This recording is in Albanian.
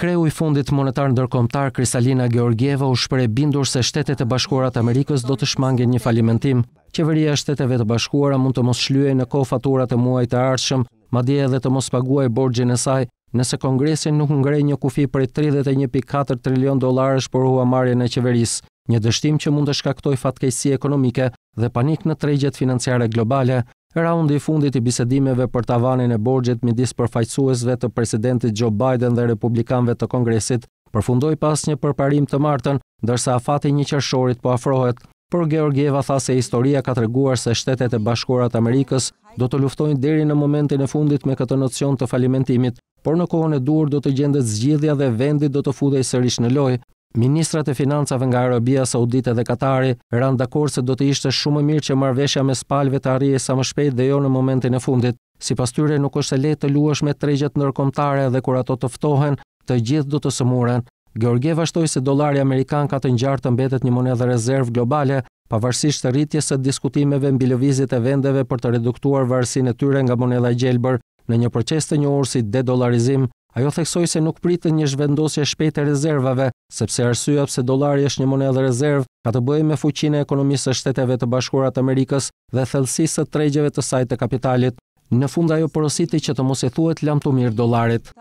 kreu i fundit monetar ndërkomtar Krisalina Georgieva u shpre bindur se shtetet e bashkuarat Amerikës do të shmange një falimentim. Qeveria shteteve të bashkuara mund të mos shlyej në ko faturat e muaj të arshëm, ma dje edhe të mos paguaj borgjën e saj, nëse Kongresin nuk ngrej një kufi për 31.4 trilion dolarës për hua marje në qeveris, një dështim që mund të shkaktoj fatkejsi ekonomike dhe panik në tregjet financiare globale, Raundi i fundit i bisedimeve për tavanin e borxhit midis përfaqësuesve të presidentit Joe Biden dhe republikanëve të Kongresit përfundoi pas një përparim të martën, ndërsa afati i 1 qershorit po afrohet. Por Georgieva tha se historia ka treguar se Shtetet e Bashkuara të Amerikës do të luftojnë deri në momentin e fundit me këtë nocion të falimentimit, por në kohën e dur do të gjendet zgjidhja dhe vendi do të futej sërish në lojë. Ministrat e financave nga Arabia Saudite dhe Katari rënë dakord se do të ishte shumë mirë që marrveshja me spalve të arrije sa më shpejt dhe jo në momentin e fundit. Sipas tyre nuk është e lehtë të luash me tregjet ndërkombëtare dhe kur ato të ftohen, të gjithë do të sëmuren. Gjorgje vazhdoi se dollari amerikan ka të ngjarë të mbetet një monedhë rezervë globale, pavarësisht të rritjes së diskutimeve mbi lëvizjet e vendeve për të reduktuar varësinë e tyre nga monedha gjelbër në një proces të njohur si dedollarizim. Ajo theksoi se nuk pritet një zhvendosje e shpejtë e rezervave sepse arsyeja pse dollari është një monedhë rezervë ka të bëjë me fuqinë ekonomisë të shteteve të bashkuara të Amerikës dhe thellësisë të tregjeve të saj të kapitalit, në fund ajo porositi që të mos i thuhet lamtumir dollarit.